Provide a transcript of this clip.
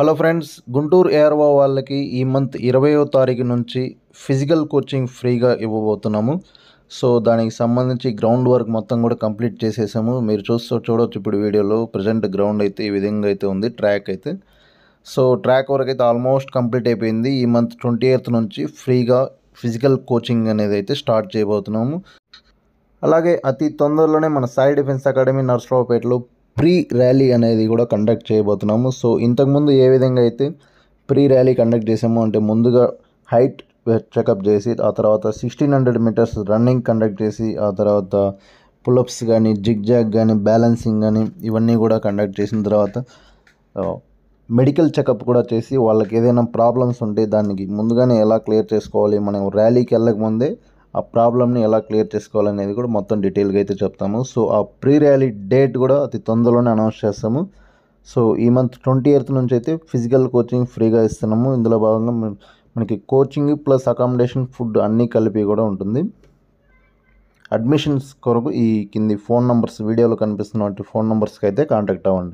hello friends Guntur ARO వాళ్ళకి ఈ month ఇరవయో తారీఖు నుంచి ఫిజికల్ కోచింగ్ ఫ్రీగా ఇవ్వబోతున్నాము సో దానికి సంబంధించి గ్రౌండ్ వర్క్ మొత్తం కూడా కంప్లీట్ చేసేసాము మీరు చూస్తూ చూడవచ్చు ఇప్పుడు వీడియోలో ప్రజెంట్ గ్రౌండ్ అయితే ఈ విధంగా అయితే ఉంది ట్రాక్ అయితే సో ట్రాక్ వర్క్ అయితే ఆల్మోస్ట్ కంప్లీట్ అయిపోయింది ఈ మంత్ ట్వంటీ ఎయిత్ నుంచి ఫ్రీగా ఫిజికల్ కోచింగ్ అనేది అయితే స్టార్ట్ చేయబోతున్నాము అలాగే అతి తొందరలోనే మన సాయి డిఫెన్స్ అకాడమీ నర్సరావుపేటలో ప్రీ ర్యాలీ అనేది కూడా కండక్ట్ చేయబోతున్నాము సో ఇంతకుముందు ఏ విధంగా అయితే ప్రీ ర్యాలీ కండక్ట్ చేసాము అంటే ముందుగా హైట్ చెకప్ చేసి ఆ తర్వాత sixteen hundred metres running conduct చేసి ఆ తర్వాత పులప్స్ కానీ జిగ్ జాగ్ కానీ బ్యాలెన్సింగ్ కానీ ఇవన్నీ కూడా కండక్ట్ చేసిన తర్వాత మెడికల్ చెకప్ కూడా చేసి వాళ్ళకి ఏదైనా ప్రాబ్లమ్స్ ఉంటే దానికి ముందుగానే ఎలా క్లియర్ చేసుకోవాలి మనం ర్యాలీకి వెళ్ళక ముందే ఆ ప్రాబ్లమ్ని ఎలా క్లియర్ చేసుకోవాలనేది కూడా మొత్తం డీటెయిల్గా అయితే చెప్తాము సో ఆ ప్రీ ర్యాలీ డేట్ కూడా అతి తొందరలోనే అనౌన్స్ చేస్తాము సో ఈ మంత్ ట్వంటీ ఎయిత్ నుంచి అయితే ఫిజికల్ కోచింగ్ ఫ్రీగా ఇస్తున్నాము ఇందులో భాగంగా మనకి కోచింగ్ ప్లస్ అకామిడేషన్ ఫుడ్ అన్నీ కలిపి కూడా ఉంటుంది అడ్మిషన్స్ కొరకు ఈ కింది ఫోన్ నంబర్స్ వీడియోలో కనిపిస్తున్న ఫోన్ నంబర్స్కి అయితే కాంటాక్ట్ అవ్వండి